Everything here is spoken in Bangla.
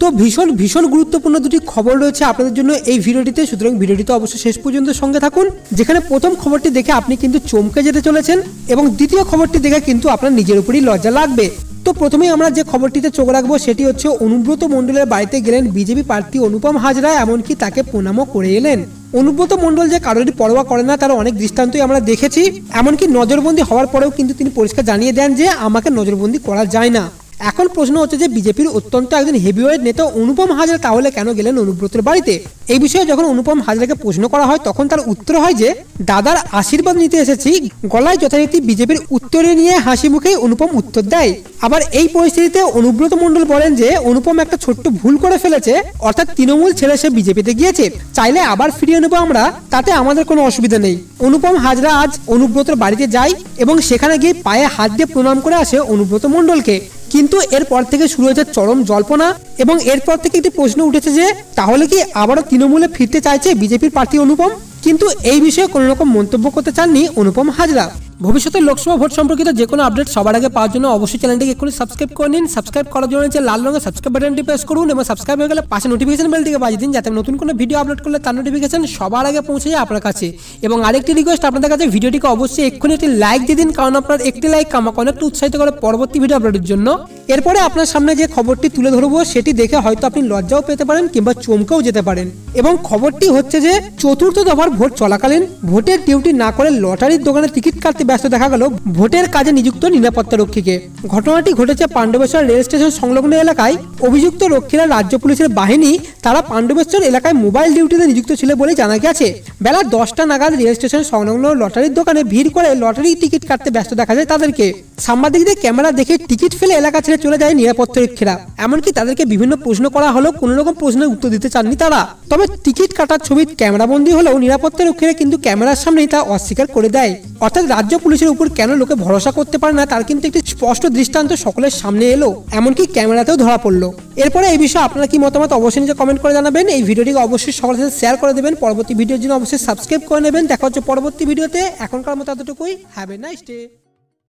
তো ভীষণ ভীষণ গুরুত্বপূর্ণ দুটি খবর রয়েছে আপনাদের জন্য এই ভিডিওটিতে সুতরাং ভিডিওটিতে অবশ্যই শেষ পর্যন্ত সঙ্গে থাকুন যেখানে প্রথম খবরটি দেখে আপনি কিন্তু চমকে যেতে চলেছেন এবং দ্বিতীয় খবরটি দেখে কিন্তু আপনার নিজের উপরই লজ্জা লাগবে তো প্রথমেই আমরা যে খবরটিতে চোখ রাখবো সেটি হচ্ছে অনুব্রত মণ্ডলের বাড়িতে গেলেন বিজেপি প্রার্থী অনুপম হাজরা এমনকি তাকে প্রণামও করে এলেন অনুব্রত মণ্ডল যে কারোরই পরোয়া করে না তার অনেক দৃষ্টান্তই আমরা দেখেছি এমনকি নজরবন্দি হওয়ার পরেও কিন্তু তিনি পরিষ্কার জানিয়ে দেন যে আমাকে নজরবন্দি করা যায় না এখন প্রশ্ন হচ্ছে যে বিজেপির অত্যন্ত একজন হেভিওয়েট নেতা অনুপম হাজরা তাহলে কেন গেলেন অনুব্রতের বাড়িতে এই বিষয়ে যখন অনুপম হাজরাকে প্রশ্ন করা হয় তখন তার উত্তর হয় যে দাদার আশীর্বাদ নিতে এসেছি গলায় যথারীতি বিজেপির উত্তরে নিয়ে হাসি মুখে অনুপম উত্তর দেয় আবার এই পরিস্থিতিতে অনুব্রত মণ্ডল বলেন যে অনুপম একটা ছোট্ট ভুল করে ফেলেছে অর্থাৎ তৃণমূল ছেড়ে সে বিজেপিতে গিয়েছে চাইলে আবার ফিরিয়ে নেবো আমরা তাতে আমাদের কোনো অসুবিধা নেই অনুপম হাজরা আজ অনুব্রতর বাড়িতে যায় এবং সেখানে গিয়ে পায়ে হাত দিয়ে প্রণাম করে আসে অনুব্রত মণ্ডলকে কিন্তু এরপর থেকে শুরু হয়েছে চরম জল্পনা এবং এরপর থেকে একটি প্রশ্ন উঠেছে যে তাহলে কি আবারও তৃণমূলে ফিরতে চাইছে বিজেপির প্রার্থী অনুপম কিন্তু এই বিষয়ে কোনো রকম মন্তব্য করতে চাননি অনুপম হাজরা ভবিষ্যতে লোকসভা ভোট সম্পর্কিত যে কোনো আপডেট সবার আগে পাওয়ার জন্য অবশ্যই চ্যানেলটিকে এক্ষুনি সাবস্ক্রাইব করে নিন সাবস্ক্রাইব করার জন্য যে লাল রঙের সাবস্ক্রাইব বাটনটি প্রেস করুন এবং সাবস্ক্রাইব হয়ে গেলে পাশে নোটিফিকেশন বেলটিকে বাজিয়ে দিন যাতে নতুন কোনো ভিডিও আপলোড করলে তার নোটিফিকেশন সবার আগে পৌঁছে যায় আপনার কাছে এবং আরেকটি রিকোয়েস্ট আপনাদের কাছে ভিডিওটিকে অবশ্যই এক্ষুনি একটি লাইক দিয়ে দিন কারণ আপনার একটি লাইক আমাকে অনেকটা উৎসাহিত করে পরবর্তী ভিডিও আপলোডের জন্য এরপরে আপনার সামনে যে খবরটি তুলে ধরবো সেটি দেখে হয়তো আপনি লজ্জাও পেতে পারেন কিংবা চমকেও যেতে পারেন এবং খবরটি হচ্ছে যে চতুর্থ দফার ভোট চলাকালীন ভোটের ডিউটি না করে লটারির দোকানে টিকিট কাটতে ব্যস্ত দেখা গেল ভোটের কাজে নিযুক্ত নিরাপত্তা রক্ষীকে ঘটনাটি ঘটেছে পাণ্ডবেশ্বর রেল স্টেশন সংলগ্ন এলাকায় অভিযুক্ত রক্ষীরা রাজ্য পুলিশের বাহিনী তারা পাণ্ডবেশ্বর এলাকায় মোবাইল ডিউটিতে নিযুক্ত ছিল বলে জানা গেছে বেলা দশটা নাগাদ রেল স্টেশন সংলগ্ন লটারির দোকানে ভিড় করে লটারি টিকিট কাটতে ব্যস্ত দেখা যায় তাদেরকে সাংবাদিকদের ক্যামেরা দেখে টিকিট ফেলে এলাকা ছেড়ে চলে যায় নিরাপত্তারক্ষীরা এমনকি তাদেরকে বিভিন্ন প্রশ্ন করা হলেও কোনো রকম প্রশ্নের উত্তর দিতে চাননি তারা তবে টিকিট কাটার ছবি ক্যামেরাবন্দি হলেও নিরাপত্তারক্ষীরা কিন্তু ক্যামেরার সামনেই তা অস্বীকার করে দেয় অর্থাৎ রাজ্য পুলিশের উপর কেন লোকে ভরসা করতে পারে না তার কিন্তু একটি স্পষ্ট দৃষ্টান্ত সকলের সামনে এলো এমনকি ক্যামেরাতেও ধরা পড়লো এরপরে এই বিষয়ে আপনারা কি মতামত অবশ্যই নিজে কমেন্ট করে জানাবেন এই ভিডিওটিকে অবশ্যই সকলের সাথে শেয়ার করে দেবেন পরবর্তী ভিডিওর জন্য অবশ্যই সাবস্ক্রাইব করে নেবেন দেখা হচ্ছে পরবর্তী ভিডিওতে এখনকার মতো এতটুকুই হ্যাভ এ নাইস ডে